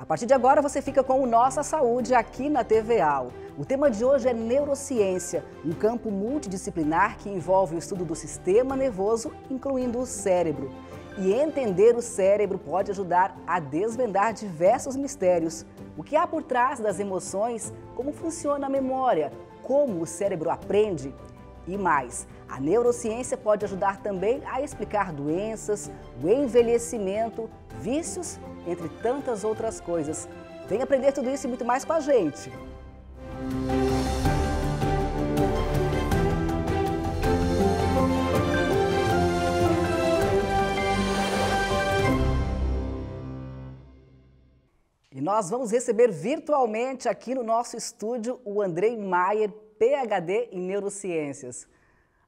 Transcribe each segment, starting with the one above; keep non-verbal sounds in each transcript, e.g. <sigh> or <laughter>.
A partir de agora você fica com o Nossa Saúde aqui na TVA. O tema de hoje é neurociência, um campo multidisciplinar que envolve o estudo do sistema nervoso, incluindo o cérebro. E entender o cérebro pode ajudar a desvendar diversos mistérios. O que há por trás das emoções, como funciona a memória, como o cérebro aprende e mais. A neurociência pode ajudar também a explicar doenças, o envelhecimento, vícios entre tantas outras coisas. Vem aprender tudo isso e muito mais com a gente. E nós vamos receber virtualmente aqui no nosso estúdio o Andrei Maier, PhD em Neurociências.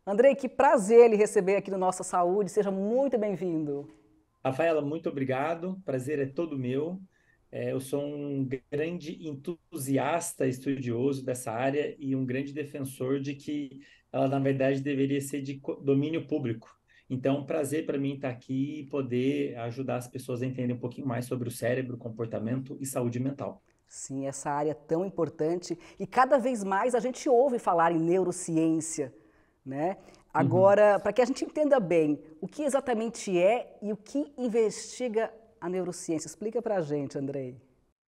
Andrei, que prazer lhe receber aqui no Nossa Saúde. Seja muito bem-vindo. Rafaela, muito obrigado. Prazer é todo meu. É, eu sou um grande entusiasta estudioso dessa área e um grande defensor de que ela, na verdade, deveria ser de domínio público. Então, prazer para mim estar tá aqui e poder ajudar as pessoas a entenderem um pouquinho mais sobre o cérebro, comportamento e saúde mental. Sim, essa área é tão importante e cada vez mais a gente ouve falar em neurociência, né? Uhum. Agora, uhum. para que a gente entenda bem o que exatamente é e o que investiga a neurociência, explica para a gente, Andrei.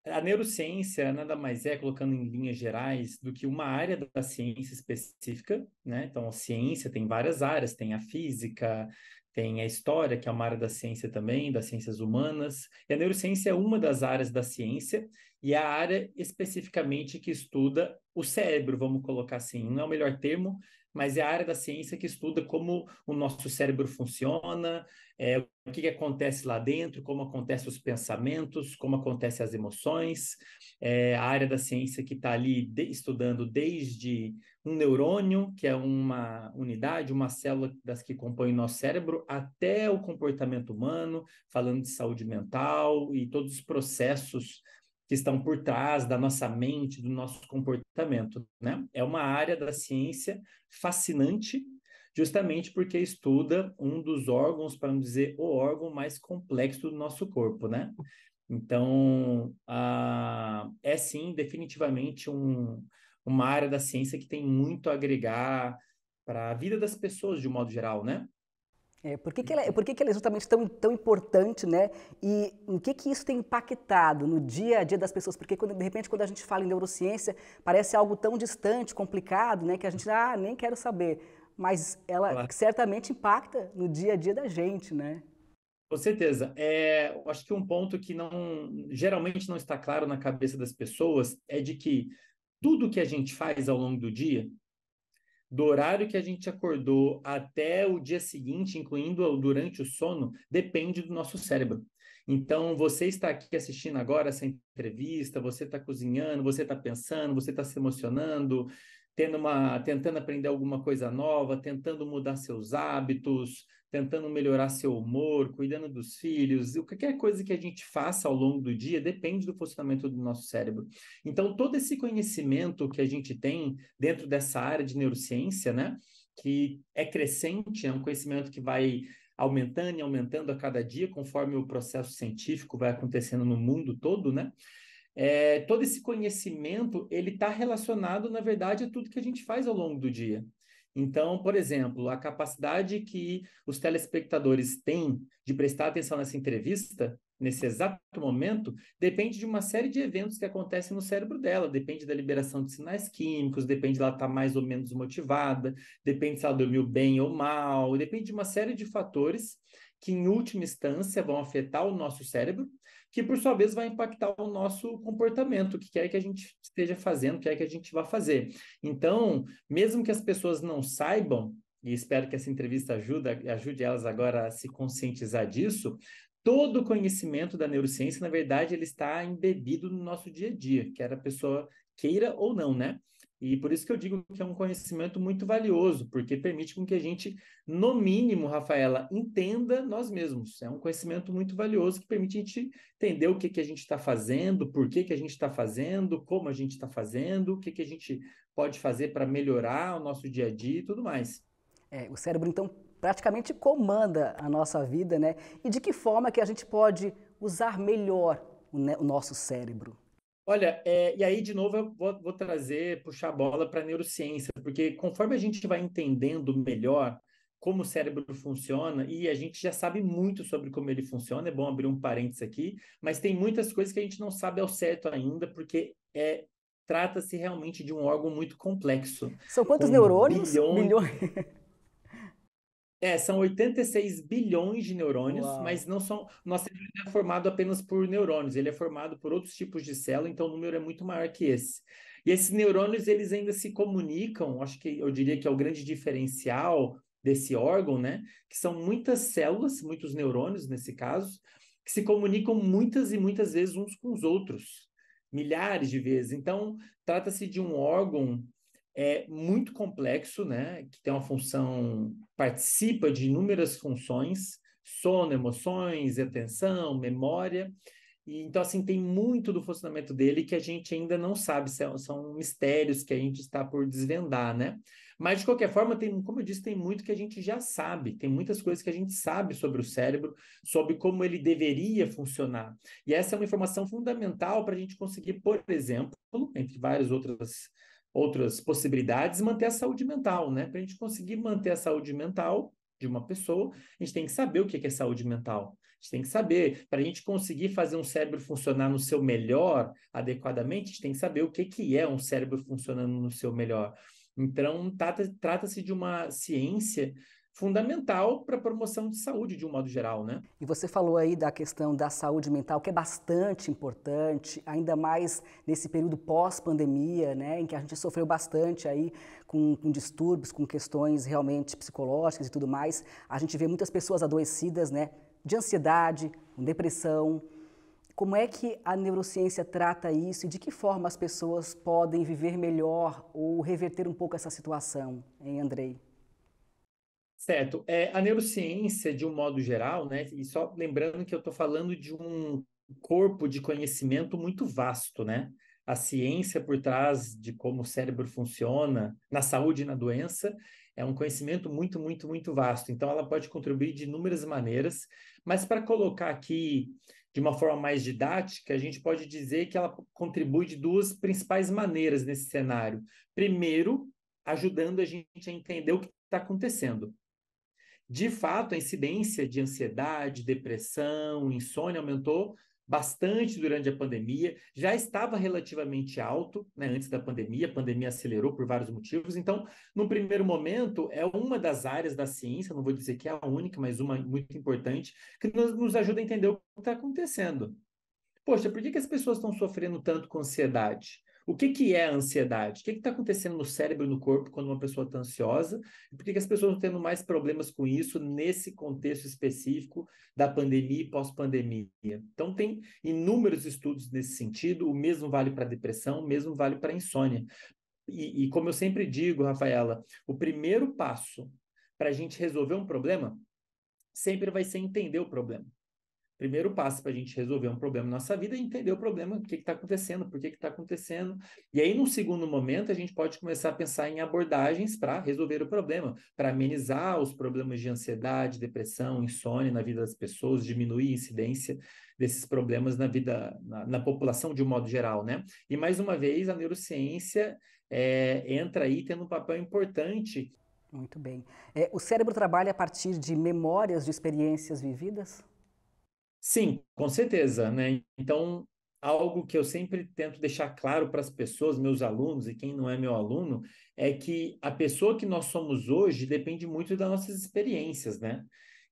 A neurociência nada mais é, colocando em linhas gerais, do que uma área da ciência específica, né? Então, a ciência tem várias áreas, tem a física, tem a história, que é uma área da ciência também, das ciências humanas. E a neurociência é uma das áreas da ciência e é a área especificamente que estuda o cérebro, vamos colocar assim, não é o melhor termo, mas é a área da ciência que estuda como o nosso cérebro funciona, é, o que, que, acontece lá dentro, como acontecem os pensamentos, como acontecem as emoções. É a área da ciência que está ali de, estudando desde um neurônio, que é uma unidade, uma célula das que compõe o nosso cérebro, até o comportamento humano, falando de saúde mental e todos os processos que estão por trás da nossa mente, do nosso comportamento. Né? É uma área da ciência fascinante, justamente porque estuda um dos órgãos, para não dizer o órgão mais complexo do nosso corpo. Né? Então, é sim, definitivamente um, uma área da ciência que tem muito a agregar para a vida das pessoas de um modo geral, né? É, por que, que, ela, é, por que, que ela é justamente tão, tão importante, né? E o que, que isso tem impactado no dia a dia das pessoas? Porque, quando, de repente, quando a gente fala em neurociência, parece algo tão distante, complicado, né? Que a gente, ah, nem quero saber. Mas ela claro. certamente impacta no dia a dia da gente, né? Com certeza. É, acho que um ponto que não geralmente não está claro na cabeça das pessoas é de que tudo que a gente faz ao longo do dia do horário que a gente acordou até o dia seguinte, incluindo durante o sono, depende do nosso cérebro. Então, você está aqui assistindo agora essa entrevista, você está cozinhando, você está pensando, você está se emocionando, tendo uma, tentando aprender alguma coisa nova, tentando mudar seus hábitos, tentando melhorar seu humor, cuidando dos filhos, qualquer coisa que a gente faça ao longo do dia depende do funcionamento do nosso cérebro. Então, todo esse conhecimento que a gente tem dentro dessa área de neurociência, né, que é crescente, é um conhecimento que vai aumentando e aumentando a cada dia, conforme o processo científico vai acontecendo no mundo todo, né? É, todo esse conhecimento ele está relacionado, na verdade, a tudo que a gente faz ao longo do dia. Então, por exemplo, a capacidade que os telespectadores têm de prestar atenção nessa entrevista, nesse exato momento, depende de uma série de eventos que acontecem no cérebro dela. Depende da liberação de sinais químicos, depende de ela estar tá mais ou menos motivada, depende se ela dormiu bem ou mal, depende de uma série de fatores que, em última instância, vão afetar o nosso cérebro que por sua vez vai impactar o nosso comportamento, o que quer que a gente esteja fazendo, o que quer que a gente vá fazer. Então, mesmo que as pessoas não saibam, e espero que essa entrevista ajude, ajude elas agora a se conscientizar disso, todo o conhecimento da neurociência, na verdade, ele está embebido no nosso dia a dia, quer a pessoa queira ou não, né? E por isso que eu digo que é um conhecimento muito valioso, porque permite com que a gente, no mínimo, Rafaela, entenda nós mesmos. É um conhecimento muito valioso que permite a gente entender o que, que a gente está fazendo, por que, que a gente está fazendo, como a gente está fazendo, o que, que a gente pode fazer para melhorar o nosso dia a dia e tudo mais. É, o cérebro, então, praticamente comanda a nossa vida, né? E de que forma que a gente pode usar melhor o, o nosso cérebro? Olha, é, e aí, de novo, eu vou, vou trazer, puxar a bola para a neurociência, porque conforme a gente vai entendendo melhor como o cérebro funciona, e a gente já sabe muito sobre como ele funciona, é bom abrir um parênteses aqui, mas tem muitas coisas que a gente não sabe ao certo ainda, porque é, trata-se realmente de um órgão muito complexo. São quantos neurônios? Bilhões. <laughs> É, são 86 bilhões de neurônios, Uau. mas não são. Nosso cérebro não é formado apenas por neurônios, ele é formado por outros tipos de célula, então o número é muito maior que esse. E esses neurônios, eles ainda se comunicam, acho que eu diria que é o grande diferencial desse órgão, né? Que são muitas células, muitos neurônios nesse caso, que se comunicam muitas e muitas vezes uns com os outros, milhares de vezes. Então, trata-se de um órgão é muito complexo, né? Que tem uma função, participa de inúmeras funções, sono, emoções, atenção, memória. E, então, assim, tem muito do funcionamento dele que a gente ainda não sabe, são, é, são mistérios que a gente está por desvendar, né? Mas, de qualquer forma, tem, como eu disse, tem muito que a gente já sabe, tem muitas coisas que a gente sabe sobre o cérebro, sobre como ele deveria funcionar. E essa é uma informação fundamental para a gente conseguir, por exemplo, entre várias outras outras possibilidades, manter a saúde mental, né? Para a gente conseguir manter a saúde mental de uma pessoa, a gente tem que saber o que é saúde mental. A gente tem que saber, para a gente conseguir fazer um cérebro funcionar no seu melhor adequadamente, a gente tem que saber o que, que é um cérebro funcionando no seu melhor. Então, trata-se de uma ciência fundamental para a promoção de saúde de um modo geral, né? E você falou aí da questão da saúde mental, que é bastante importante, ainda mais nesse período pós-pandemia, né, em que a gente sofreu bastante aí com, com, distúrbios, com questões realmente psicológicas e tudo mais. A gente vê muitas pessoas adoecidas, né, de ansiedade, com depressão. Como é que a neurociência trata isso e de que forma as pessoas podem viver melhor ou reverter um pouco essa situação, hein, Andrei? Certo. É, a neurociência, de um modo geral, né? E só lembrando que eu estou falando de um corpo de conhecimento muito vasto, né? A ciência por trás de como o cérebro funciona na saúde e na doença é um conhecimento muito, muito, muito vasto. Então, ela pode contribuir de inúmeras maneiras, mas para colocar aqui de uma forma mais didática, a gente pode dizer que ela contribui de duas principais maneiras nesse cenário. Primeiro, ajudando a gente a entender o que está acontecendo de fato, a incidência de ansiedade, depressão, insônia aumentou bastante durante a pandemia, já estava relativamente alto né, antes da pandemia, a pandemia acelerou por vários motivos. Então, no primeiro momento, é uma das áreas da ciência, não vou dizer que é a única, mas uma muito importante, que nos, nos ajuda a entender o que está acontecendo. Poxa, por que, que as pessoas estão sofrendo tanto com ansiedade? O que, que é a ansiedade? O que está acontecendo no cérebro e no corpo quando uma pessoa está ansiosa? E por que, que as pessoas estão tendo mais problemas com isso nesse contexto específico da pandemia e pós-pandemia? Então, tem inúmeros estudos nesse sentido. O mesmo vale para depressão, o mesmo vale para insônia. E, e como eu sempre digo, Rafaela, o primeiro passo para a gente resolver um problema sempre vai ser entender o problema. Primeiro passo para a gente resolver um problema na nossa vida é entender o problema, o que está acontecendo, por que está acontecendo. E aí, num segundo momento, a gente pode começar a pensar em abordagens para resolver o problema, para amenizar os problemas de ansiedade, depressão, insônia na vida das pessoas, diminuir a incidência desses problemas na vida, na, na população de um modo geral, né? E mais uma vez, a neurociência é, entra aí tendo um papel importante. Muito bem. É, o cérebro trabalha a partir de memórias de experiências vividas? Sim, com certeza, né? Então, algo que eu sempre tento deixar claro para as pessoas, meus alunos e quem não é meu aluno, é que a pessoa que nós somos hoje depende muito das nossas experiências, né?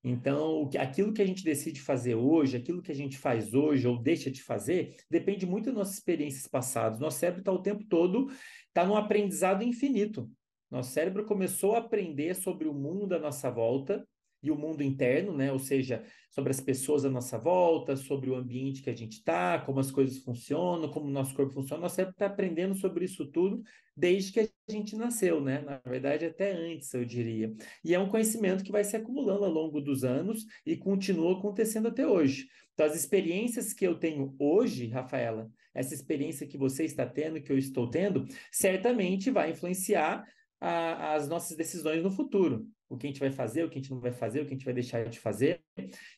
Então, aquilo que a gente decide fazer hoje, aquilo que a gente faz hoje ou deixa de fazer, depende muito das nossas experiências passadas. Nosso cérebro está o tempo todo, está num aprendizado infinito. Nosso cérebro começou a aprender sobre o mundo à nossa volta e o mundo interno, né? Ou seja, sobre as pessoas à nossa volta, sobre o ambiente que a gente está, como as coisas funcionam, como o nosso corpo funciona. Nós sempre está aprendendo sobre isso tudo desde que a gente nasceu, né? Na verdade, até antes, eu diria. E é um conhecimento que vai se acumulando ao longo dos anos e continua acontecendo até hoje. Então, as experiências que eu tenho hoje, Rafaela, essa experiência que você está tendo, que eu estou tendo, certamente vai influenciar a, as nossas decisões no futuro. O que a gente vai fazer, o que a gente não vai fazer, o que a gente vai deixar de fazer.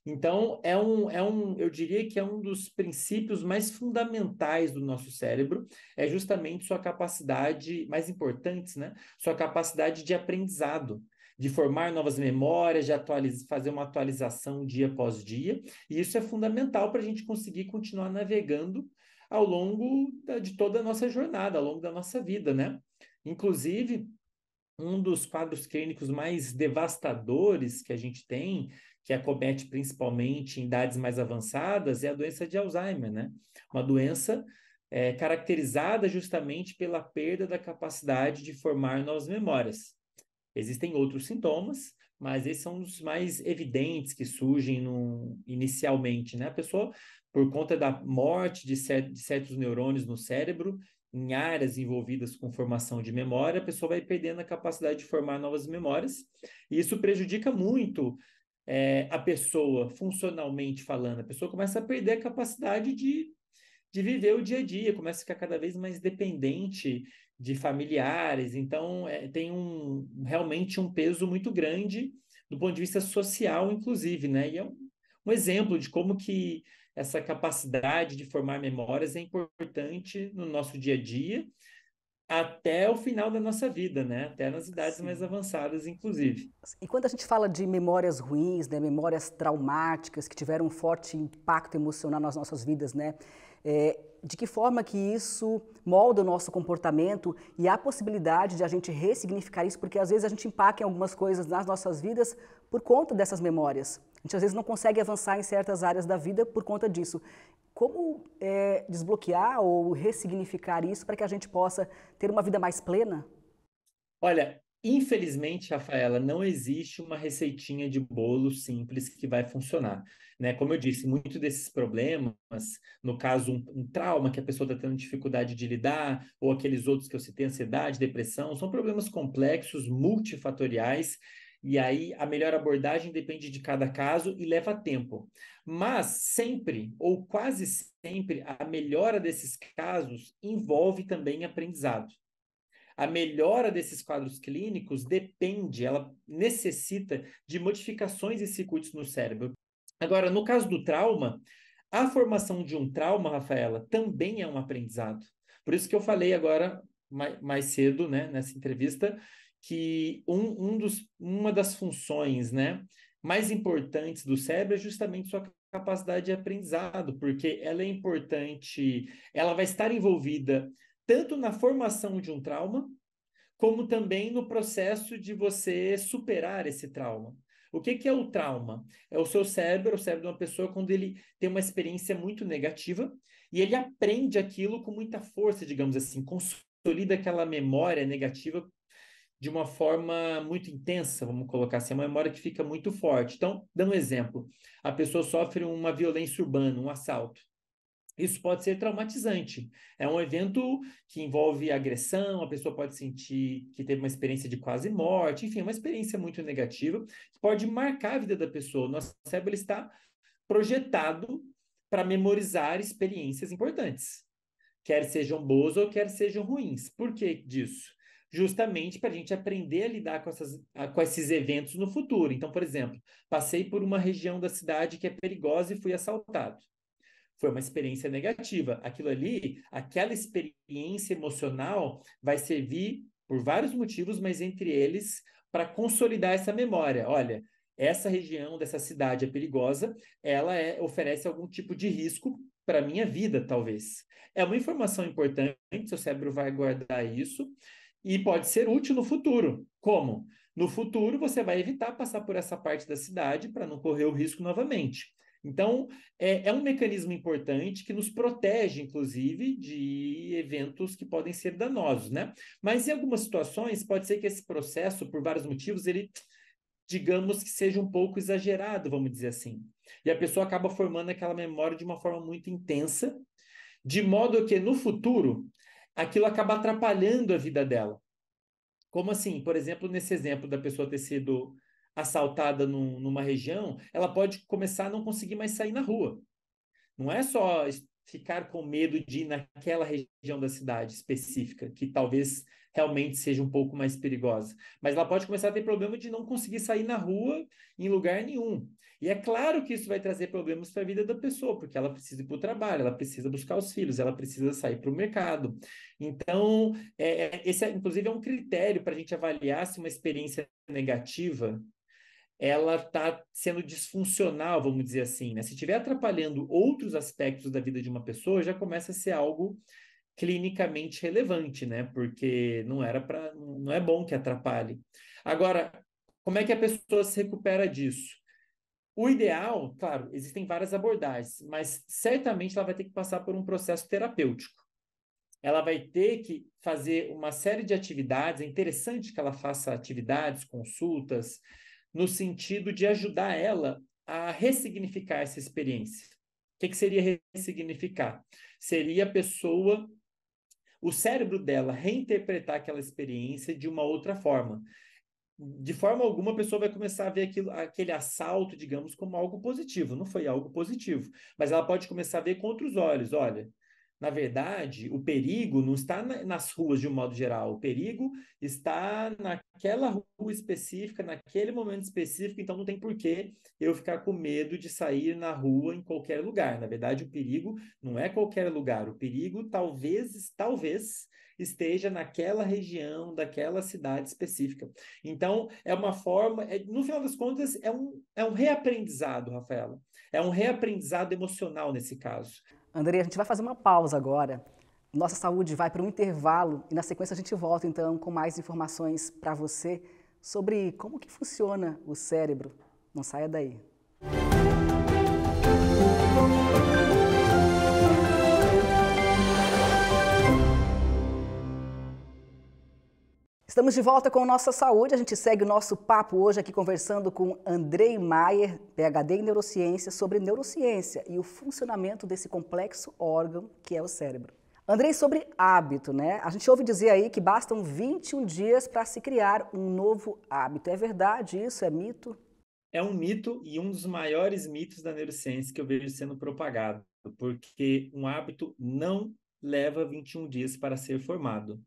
Então, é um, é um, eu diria que é um dos princípios mais fundamentais do nosso cérebro, é justamente sua capacidade, mais importantes, né? Sua capacidade de aprendizado de formar novas memórias, de fazer uma atualização dia após dia. E isso é fundamental para a gente conseguir continuar navegando ao longo da... de toda a nossa jornada, ao longo da nossa vida, né? Inclusive, um dos quadros clínicos mais devastadores que a gente tem, que acomete principalmente em idades mais avançadas, é a doença de Alzheimer, né? Uma doença é, caracterizada justamente pela perda da capacidade de formar novas memórias. Existem outros sintomas, mas esses são os mais evidentes que surgem no, inicialmente, né? A pessoa, por conta da morte de, de certos neurônios no cérebro, em áreas envolvidas com formação de memória, a pessoa vai perdendo a capacidade de formar novas memórias, e isso prejudica muito é, a pessoa, funcionalmente falando. A pessoa começa a perder a capacidade de, de viver o dia a dia, começa a ficar cada vez mais dependente de familiares, então é, tem um, realmente um peso muito grande do ponto de vista social, inclusive, né? E é um, um exemplo de como que essa capacidade de formar memórias é importante no nosso dia a dia, até o final da nossa vida, né? Até nas idades Sim. mais avançadas, inclusive. E quando a gente fala de memórias ruins, né? Memórias traumáticas que tiveram um forte impacto emocional nas nossas vidas, né? É, de que forma que isso molda o nosso comportamento e há possibilidade de a gente ressignificar isso, porque às vezes a gente impacta em algumas coisas nas nossas vidas por conta dessas memórias. A gente às vezes não consegue avançar em certas áreas da vida por conta disso. Como é, desbloquear ou ressignificar isso para que a gente possa ter uma vida mais plena? Olha, Infelizmente, Rafaela, não existe uma receitinha de bolo simples que vai funcionar. Né? Como eu disse, muitos desses problemas, no caso, um, um trauma que a pessoa está tendo dificuldade de lidar, ou aqueles outros que eu citei, ansiedade, depressão, são problemas complexos, multifatoriais, e aí a melhor abordagem depende de cada caso e leva tempo. Mas sempre, ou quase sempre, a melhora desses casos envolve também aprendizado. A melhora desses quadros clínicos depende, ela necessita de modificações e circuitos no cérebro. Agora, no caso do trauma, a formação de um trauma, Rafaela, também é um aprendizado. Por isso que eu falei agora mais, cedo, né, nessa entrevista, que um, um dos, uma das funções né, mais importantes do cérebro é justamente sua capacidade de aprendizado, porque ela é importante, ela vai estar envolvida tanto na formação de um trauma, como também no processo de você superar esse trauma. O que, que é o trauma? É o seu cérebro, o cérebro de uma pessoa, quando ele tem uma experiência muito negativa e ele aprende aquilo com muita força, digamos assim, consolida aquela memória negativa de uma forma muito intensa, vamos colocar assim, é uma memória que fica muito forte. Então, dando um exemplo, a pessoa sofre uma violência urbana, um assalto. Isso pode ser traumatizante. É um evento que envolve agressão, a pessoa pode sentir que teve uma experiência de quase morte, enfim, uma experiência muito negativa, que pode marcar a vida da pessoa. Nosso cérebro está projetado para memorizar experiências importantes, quer sejam boas ou quer sejam ruins. Por que disso? justamente para a gente aprender a lidar com, essas, com esses eventos no futuro. Então, por exemplo, passei por uma região da cidade que é perigosa e fui assaltado. Foi uma experiência negativa. Aquilo ali, aquela experiência emocional, vai servir por vários motivos, mas entre eles para consolidar essa memória. Olha, essa região dessa cidade é perigosa, ela é, oferece algum tipo de risco para minha vida, talvez. É uma informação importante, seu cérebro vai guardar isso e pode ser útil no futuro. Como? No futuro, você vai evitar passar por essa parte da cidade para não correr o risco novamente. Então, é, é, um mecanismo importante que nos protege, inclusive, de eventos que podem ser danosos, né? Mas em algumas situações, pode ser que esse processo, por vários motivos, ele, digamos que seja um pouco exagerado, vamos dizer assim. E a pessoa acaba formando aquela memória de uma forma muito intensa, de modo que no futuro aquilo acaba atrapalhando a vida dela. Como assim? Por exemplo, nesse exemplo da pessoa ter sido assaltada num, numa região, ela pode começar a não conseguir mais sair na rua. Não é só ficar com medo de ir naquela região da cidade específica, que talvez realmente seja um pouco mais perigosa. Mas ela pode começar a ter problema de não conseguir sair na rua em lugar nenhum. E é claro que isso vai trazer problemas para a vida da pessoa, porque ela precisa ir para o trabalho, ela precisa buscar os filhos, ela precisa sair para o mercado. Então, é, é esse, é, inclusive, é um critério para a gente avaliar se uma experiência negativa ela está sendo disfuncional, vamos dizer assim, né? Se estiver atrapalhando outros aspectos da vida de uma pessoa, já começa a ser algo clinicamente relevante, né? Porque não era para, não é bom que atrapalhe. Agora, como é que a pessoa se recupera disso? O ideal, claro, existem várias abordagens, mas certamente ela vai ter que passar por um processo terapêutico. Ela vai ter que fazer uma série de atividades, é interessante que ela faça atividades, consultas, no sentido de ajudar ela a ressignificar essa experiência. O que, que seria ressignificar? Seria a pessoa, o cérebro dela reinterpretar aquela experiência de uma outra forma de forma alguma a pessoa vai começar a ver aquilo, aquele assalto, digamos, como algo positivo. Não foi algo positivo, mas ela pode começar a ver com outros olhos. Olha, na verdade, o perigo não está na, nas ruas de um modo geral. O perigo está na, naquela rua específica, naquele momento específico, então não tem porquê eu ficar com medo de sair na rua em qualquer lugar. Na verdade, o perigo não é qualquer lugar, o perigo talvez, talvez esteja naquela região, daquela cidade específica. Então, é uma forma, é, no final das contas, é um, é um reaprendizado, Rafaela. É um reaprendizado emocional nesse caso. André, a gente vai fazer uma pausa agora nossa Saúde vai para um intervalo e na sequência a gente volta então com mais informações para você sobre como que funciona o cérebro. Não saia daí. Estamos de volta com Nossa Saúde. A gente segue o nosso papo hoje aqui conversando com Andrei Maier, PhD em Neurociência, sobre neurociência e o funcionamento desse complexo órgão que é o cérebro. Andrei, sobre hábito, né? A gente ouve dizer aí que bastam 21 dias para se criar um novo hábito. É verdade isso? É mito? É um mito e um dos maiores mitos da neurociência que eu vejo sendo propagado, porque um hábito não leva 21 dias para ser formado.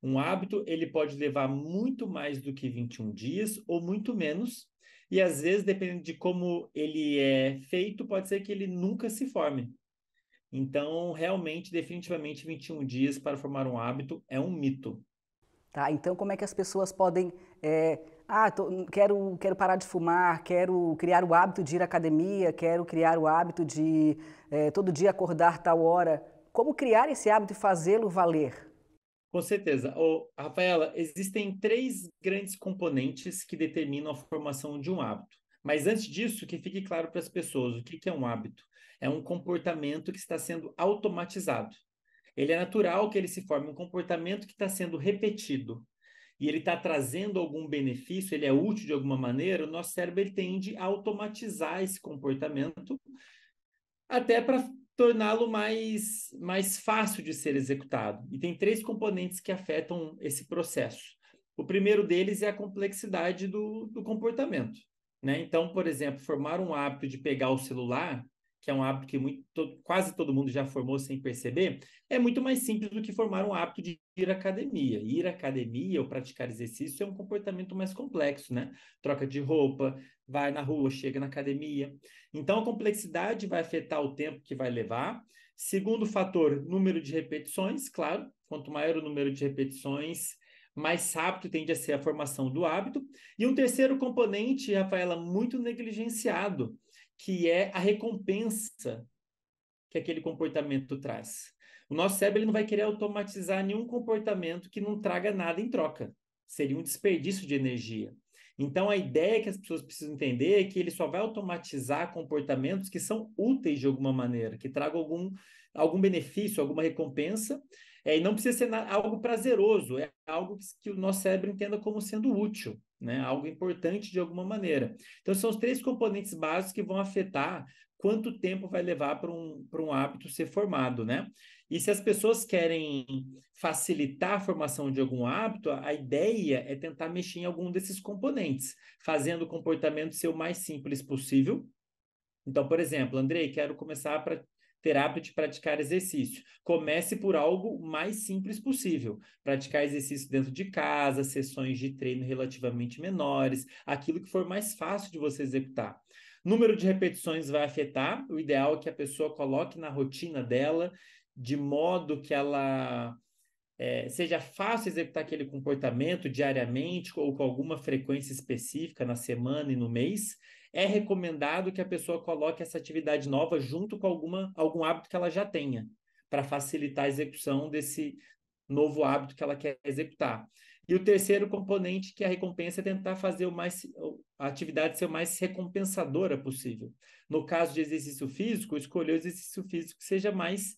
Um hábito, ele pode levar muito mais do que 21 dias ou muito menos, e às vezes, dependendo de como ele é feito, pode ser que ele nunca se forme. Então, realmente, definitivamente, 21 dias para formar um hábito é um mito. Tá, então como é que as pessoas podem. É, ah, tô, quero, quero parar de fumar, quero criar o hábito de ir à academia, quero criar o hábito de é, todo dia acordar tal hora. Como criar esse hábito e fazê-lo valer? Com certeza. Rafaela, existem três grandes componentes que determinam a formação de um hábito. Mas antes disso, que fique claro para as pessoas o que, que é um hábito é um comportamento que está sendo automatizado. Ele é natural que ele se forme um comportamento que está sendo repetido e ele está trazendo algum benefício, ele é útil de alguma maneira, o nosso cérebro ele tende a automatizar esse comportamento até para torná-lo mais, mais fácil de ser executado. E tem três componentes que afetam esse processo. O primeiro deles é a complexidade do, do comportamento. Né? Então, por exemplo, formar um hábito de pegar o celular que é um hábito que muito, quase todo mundo já formou sem perceber, é muito mais simples do que formar um hábito de ir à academia. Ir à academia ou praticar exercício é um comportamento mais complexo, né? Troca de roupa, vai na rua, chega na academia. Então, a complexidade vai afetar o tempo que vai levar. Segundo fator, número de repetições, claro. Quanto maior o número de repetições, mais rápido tende a ser a formação do hábito. E um terceiro componente, Rafaela, muito negligenciado, que é a recompensa que aquele comportamento traz. O nosso cérebro ele não vai querer automatizar nenhum comportamento que não traga nada em troca. Seria um desperdício de energia. Então, a ideia que as pessoas precisam entender é que ele só vai automatizar comportamentos que são úteis de alguma maneira, que tragam algum, algum benefício, alguma recompensa. É, e não precisa ser algo prazeroso, é algo que, que o nosso cérebro entenda como sendo útil né? Algo importante de alguma maneira. Então, são os três componentes básicos que vão afetar quanto tempo vai levar para um, um hábito ser formado, né? E se as pessoas querem facilitar a formação de algum hábito, a ideia é tentar mexer em algum desses componentes, fazendo o comportamento ser o mais simples possível. Então, por exemplo, Andrei, quero começar a ter hábito de praticar exercício. Comece por algo mais simples possível. Praticar exercício dentro de casa, sessões de treino relativamente menores, aquilo que for mais fácil de você executar. Número de repetições vai afetar. O ideal é que a pessoa coloque na rotina dela, de modo que ela é, seja fácil executar aquele comportamento diariamente ou com alguma frequência específica na semana e no mês é recomendado que a pessoa coloque essa atividade nova junto com alguma, algum hábito que ela já tenha, para facilitar a execução desse novo hábito que ela quer executar. E o terceiro componente, que é a recompensa, é tentar fazer o mais, a atividade ser o mais recompensadora possível. No caso de exercício físico, escolher o exercício físico que seja mais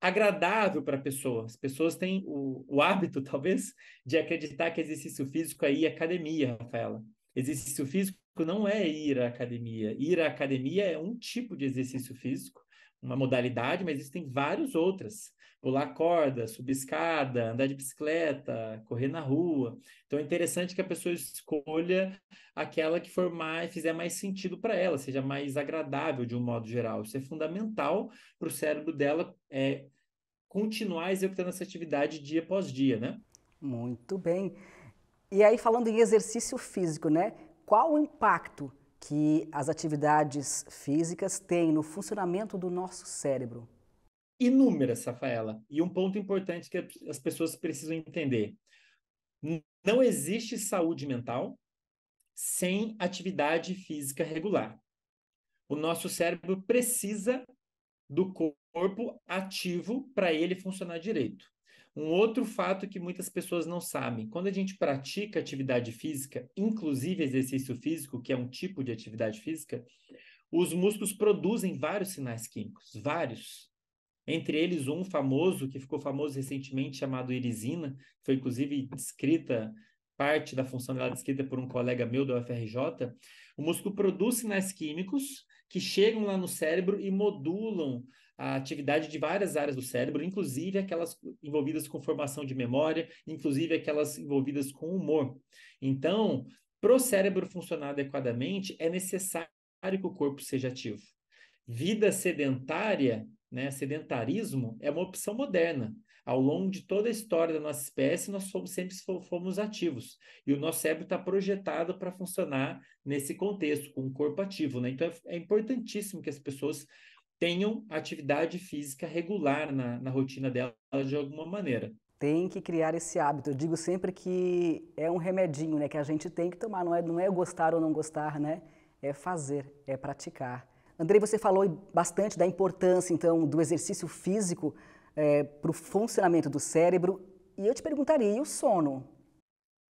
agradável para a pessoa. As pessoas têm o, o, hábito, <laughs> talvez, de acreditar que exercício físico aí é academia, Rafaela. Exercício físico não é ir à academia. Ir à academia é um tipo de exercício físico, uma modalidade, mas existem várias outras. Pular corda, subir escada, andar de bicicleta, correr na rua. Então é interessante que a pessoa escolha aquela que for mais, fizer mais sentido para ela, seja mais agradável de um modo geral. Isso é fundamental para o cérebro dela é, continuar executando essa atividade dia após dia, né? Muito bem. E aí, falando em exercício físico, né? qual o impacto que as atividades físicas têm no funcionamento do nosso cérebro? Inúmeras, Rafaela. E um ponto importante que as pessoas precisam entender: não existe saúde mental sem atividade física regular. O nosso cérebro precisa do corpo ativo para ele funcionar direito. Um outro fato que muitas pessoas não sabem: quando a gente pratica atividade física, inclusive exercício físico, que é um tipo de atividade física, os músculos produzem vários sinais químicos, vários. Entre eles, um famoso, que ficou famoso recentemente, chamado irisina, foi inclusive descrita, parte da função dela descrita por um colega meu da UFRJ. O músculo produz sinais químicos que chegam lá no cérebro e modulam a atividade de várias áreas do cérebro, inclusive aquelas envolvidas com formação de memória, inclusive aquelas envolvidas com humor. Então, para o cérebro funcionar adequadamente, é necessário que o corpo seja ativo. Vida sedentária, né, sedentarismo, é uma opção moderna. Ao longo de toda a história da nossa espécie, nós fomos, sempre fomos ativos. E o nosso cérebro está projetado para funcionar nesse contexto, com o corpo ativo. Né? Então, é, é importantíssimo que as pessoas tenham atividade física regular na, na rotina dela de alguma maneira. Tem que criar esse hábito. Eu digo sempre que é um remedinho, né? Que a gente tem que tomar. Não é, não é gostar ou não gostar, né? É fazer, é praticar. Andrei, você falou bastante da importância, então, do exercício físico é, para o funcionamento do cérebro. E eu te perguntaria, e o sono?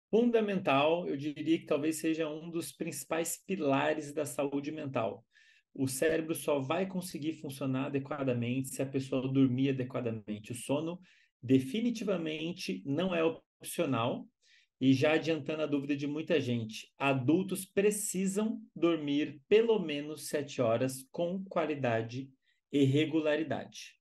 Fundamental, eu diria que talvez seja um dos principais pilares da saúde mental o cérebro só vai conseguir funcionar adequadamente se a pessoa dormir adequadamente. O sono definitivamente não é opcional. E já adiantando a dúvida de muita gente, adultos precisam dormir pelo menos sete horas com qualidade e regularidade.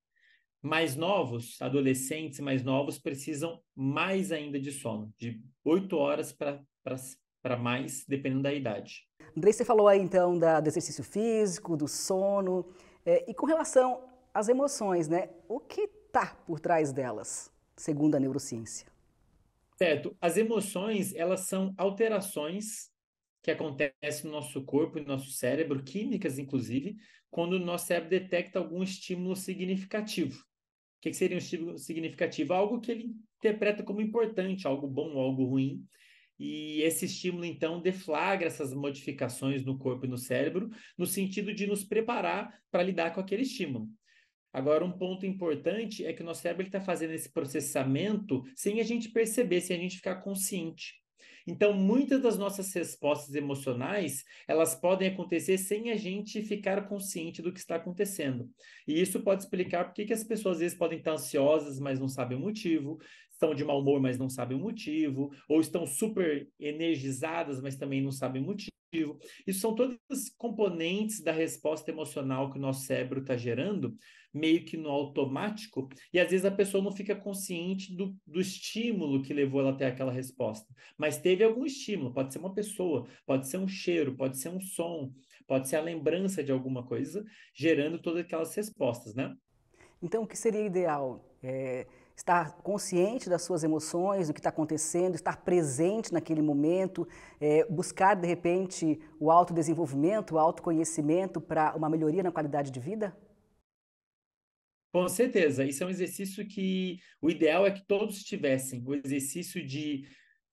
Mais novos, adolescentes mais novos, precisam mais ainda de sono, de oito horas para mais, dependendo da idade. Andrei, você falou aí então da, do exercício físico, do sono. É, e com relação às emoções, né? O que está por trás delas, segundo a neurociência? Certo. As emoções, elas são alterações que acontecem no nosso corpo e no nosso cérebro, químicas inclusive, quando o nosso cérebro detecta algum estímulo significativo. O que seria um estímulo significativo? Algo que ele interpreta como importante, algo bom, algo ruim, e esse estímulo, então, deflagra essas modificações no corpo e no cérebro, no sentido de nos preparar para lidar com aquele estímulo. Agora, um ponto importante é que o nosso cérebro está fazendo esse processamento sem a gente perceber, sem a gente ficar consciente. Então, muitas das nossas respostas emocionais, elas podem acontecer sem a gente ficar consciente do que está acontecendo. E isso pode explicar por que as pessoas às vezes podem estar ansiosas, mas não sabem o motivo, estão de mau humor, mas não sabem o motivo, ou estão super energizadas, mas também não sabem o motivo. Isso são todos os componentes da resposta emocional que o nosso cérebro está gerando, meio que no automático, e às vezes a pessoa não fica consciente do, do estímulo que levou ela até aquela resposta. Mas teve algum estímulo, pode ser uma pessoa, pode ser um cheiro, pode ser um som, pode ser a lembrança de alguma coisa, gerando todas aquelas respostas, né? Então, o que seria ideal? É estar consciente das suas emoções, do que está acontecendo, estar presente naquele momento, é, buscar de repente o autodesenvolvimento, o autoconhecimento para uma melhoria na qualidade de vida? Com certeza, isso é um exercício que o ideal é que todos tivessem, o exercício de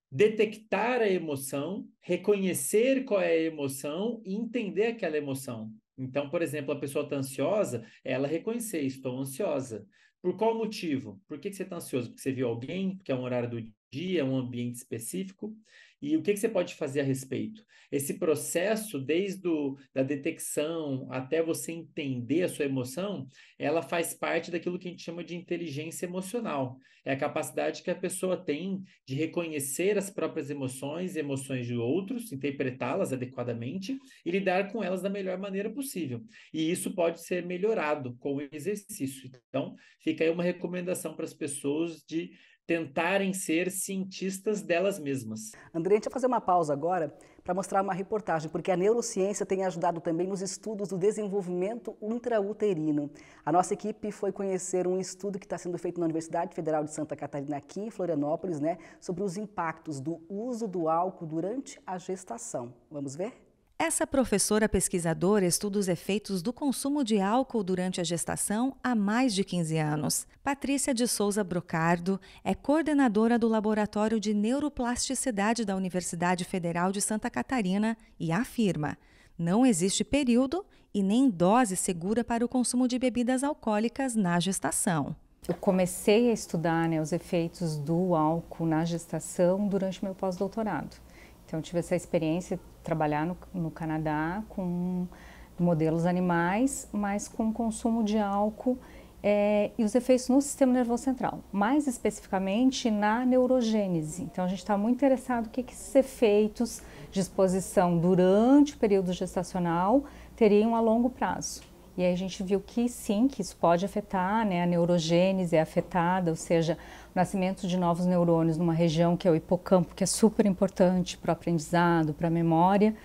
detectar a emoção, reconhecer qual é a emoção e entender aquela emoção. Então, por exemplo, a pessoa está ansiosa, ela reconhecer, estou ansiosa. Por qual motivo? Por que, que você está ansioso? Porque você viu alguém, porque é um horário do dia, é um ambiente específico. E o que, que você pode fazer a respeito? Esse processo, desde do, da detecção até você entender a sua emoção, ela faz parte daquilo que a gente chama de inteligência emocional. É a capacidade que a pessoa tem de reconhecer as próprias emoções e emoções de outros, interpretá-las adequadamente e lidar com elas da melhor maneira possível. E isso pode ser melhorado com o exercício. Então, fica aí uma recomendação para as pessoas de tentarem ser cientistas delas mesmas. André, a gente vai fazer uma pausa agora para mostrar uma reportagem, porque a neurociência tem ajudado também nos estudos do desenvolvimento intrauterino. A nossa equipe foi conhecer um estudo que está sendo feito na Universidade Federal de Santa Catarina, aqui em Florianópolis, né, sobre os impactos do uso do álcool durante a gestação. Vamos ver? Essa professora pesquisadora estuda os efeitos do consumo de álcool durante a gestação há mais de 15 anos. Patrícia de Souza Brocardo é coordenadora do Laboratório de Neuroplasticidade da Universidade Federal de Santa Catarina e afirma: não existe período e nem dose segura para o consumo de bebidas alcoólicas na gestação. Eu comecei a estudar né, os efeitos do álcool na gestação durante meu pós-doutorado. Então, eu tive essa experiência de trabalhar no, no Canadá com modelos animais, mas com consumo de álcool é, e os efeitos no sistema nervoso central, mais especificamente na neurogênese. Então, a gente está muito interessado o que, que esses efeitos de exposição durante o período gestacional teriam a longo prazo. E aí a gente viu que sim, que isso pode afetar, né? A neurogênese é afetada, ou seja, o nascimento de novos neurônios numa região que é o hipocampo, que é super importante para o aprendizado, para a memória,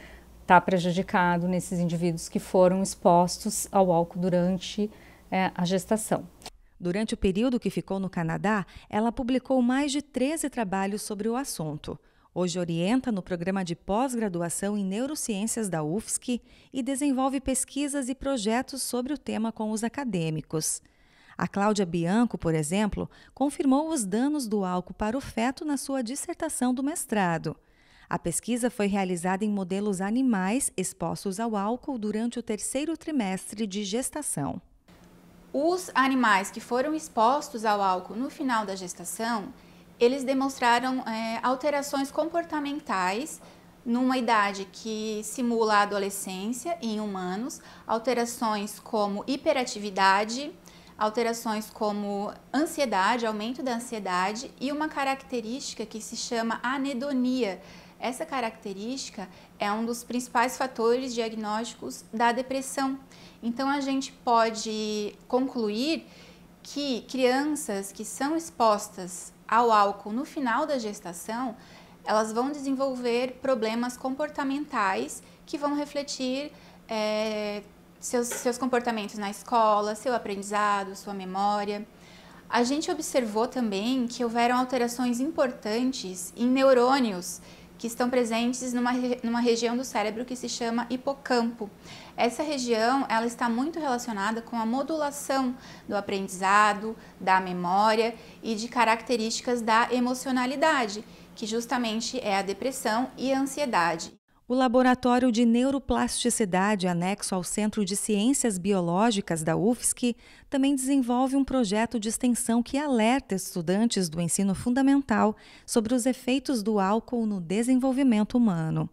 está prejudicado nesses indivíduos que foram expostos ao álcool durante é, a gestação. Durante o período que ficou no Canadá, ela publicou mais de 13 trabalhos sobre o assunto. Hoje orienta no programa de pós-graduação em neurociências da UFSC e desenvolve pesquisas e projetos sobre o tema com os acadêmicos. A Cláudia Bianco, por exemplo, confirmou os danos do álcool para o feto na sua dissertação do mestrado. A pesquisa foi realizada em modelos animais expostos ao álcool durante o terceiro trimestre de gestação. Os animais que foram expostos ao álcool no final da gestação eles demonstraram é, alterações comportamentais numa idade que simula a adolescência em humanos, alterações como hiperatividade, alterações como ansiedade, aumento da ansiedade e uma característica que se chama anedonia. Essa característica é um dos principais fatores diagnósticos da depressão. Então a gente pode concluir que crianças que são expostas ao álcool no final da gestação, elas vão desenvolver problemas comportamentais que vão refletir é, seus, seus comportamentos na escola, seu aprendizado, sua memória. A gente observou também que houveram alterações importantes em neurônios que estão presentes numa, numa região do cérebro que se chama hipocampo. Essa região ela está muito relacionada com a modulação do aprendizado, da memória e de características da emocionalidade, que justamente é a depressão e a ansiedade. O Laboratório de Neuroplasticidade, anexo ao Centro de Ciências Biológicas da UFSC, também desenvolve um projeto de extensão que alerta estudantes do ensino fundamental sobre os efeitos do álcool no desenvolvimento humano.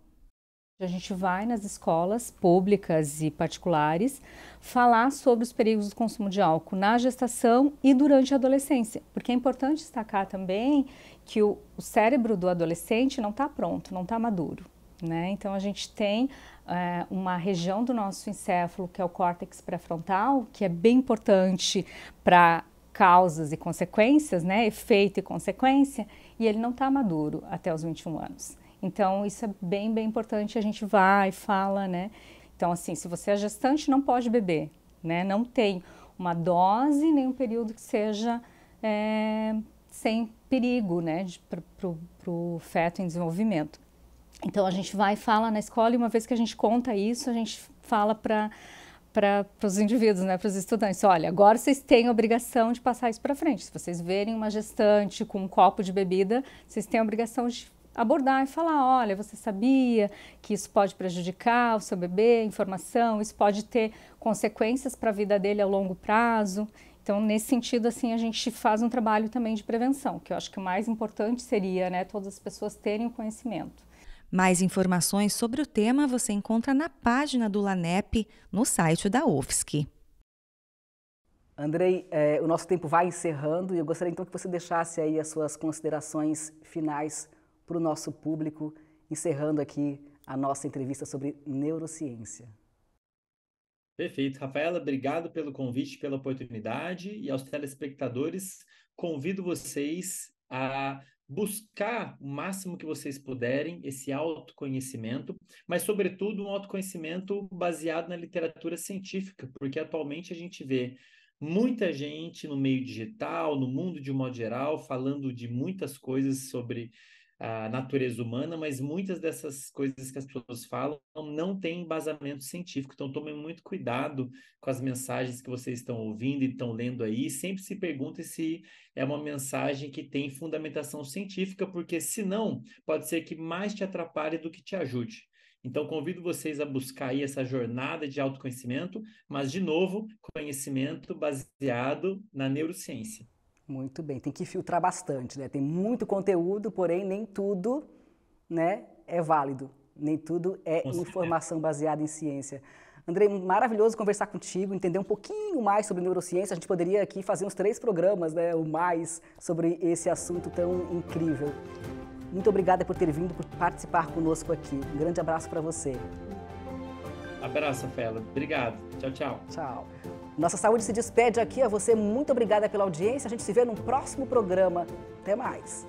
A gente vai nas escolas públicas e particulares falar sobre os perigos do consumo de álcool na gestação e durante a adolescência, porque é importante destacar também que o, o cérebro do adolescente não está pronto, não está maduro. Né? Então a gente tem é, uma região do nosso encéfalo que é o córtex pré-frontal, que é bem importante para causas e consequências, né? efeito e consequência, e ele não está maduro até os 21 anos. Então isso é bem, bem importante, a gente vai, fala, né? Então assim, se você é gestante, não pode beber, né? Não tem uma dose nem um período que seja é, sem perigo, né? Para o feto em desenvolvimento. Então a gente vai fala na escola e uma vez que a gente conta isso, a gente fala para para os indivíduos, né, para os estudantes. Olha, agora vocês têm a obrigação de passar isso para frente. Se vocês verem uma gestante com um copo de bebida, vocês têm a obrigação de abordar e falar, olha, você sabia que isso pode prejudicar o seu bebê, informação, isso pode ter consequências para a vida dele a longo prazo. Então, nesse sentido, assim, a gente faz um trabalho também de prevenção, que eu acho que o mais importante seria, né, todas as pessoas terem o conhecimento. Mais informações sobre o tema você encontra na página do LANEP, no site da UFSC. Andrei, é, o nosso tempo vai encerrando e eu gostaria então que você deixasse aí as suas considerações finais para o nosso público, encerrando aqui a nossa entrevista sobre neurociência. Perfeito. Rafaela, obrigado pelo convite, pela oportunidade e aos telespectadores, convido vocês a buscar o máximo que vocês puderem esse autoconhecimento, mas, sobretudo, um autoconhecimento baseado na literatura científica, porque atualmente a gente vê muita gente no meio digital, no mundo de um modo geral, falando de muitas coisas sobre a natureza humana, mas muitas dessas coisas que as pessoas falam não têm embasamento científico. Então, tomem muito cuidado com as mensagens que vocês estão ouvindo e estão lendo aí. Sempre se perguntem se é uma mensagem que tem fundamentação científica, porque se não, pode ser que mais te atrapalhe do que te ajude. Então, convido vocês a buscar aí essa jornada de autoconhecimento, mas, de novo, conhecimento baseado na neurociência. Muito bem, tem que filtrar bastante, né? Tem muito conteúdo, porém nem tudo, né, é válido. Nem tudo é informação baseada em ciência. Andrei, maravilhoso conversar contigo, entender um pouquinho mais sobre neurociência. A gente poderia aqui fazer uns três programas, né, ou mais, sobre esse assunto tão incrível. Muito obrigada por ter vindo, por participar conosco aqui. Um grande abraço para você. Abraço, Fela. Obrigado. Tchau, tchau. Tchau. Nossa Saúde se despede aqui a você. Muito obrigada pela audiência. A gente se vê no próximo programa. Até mais.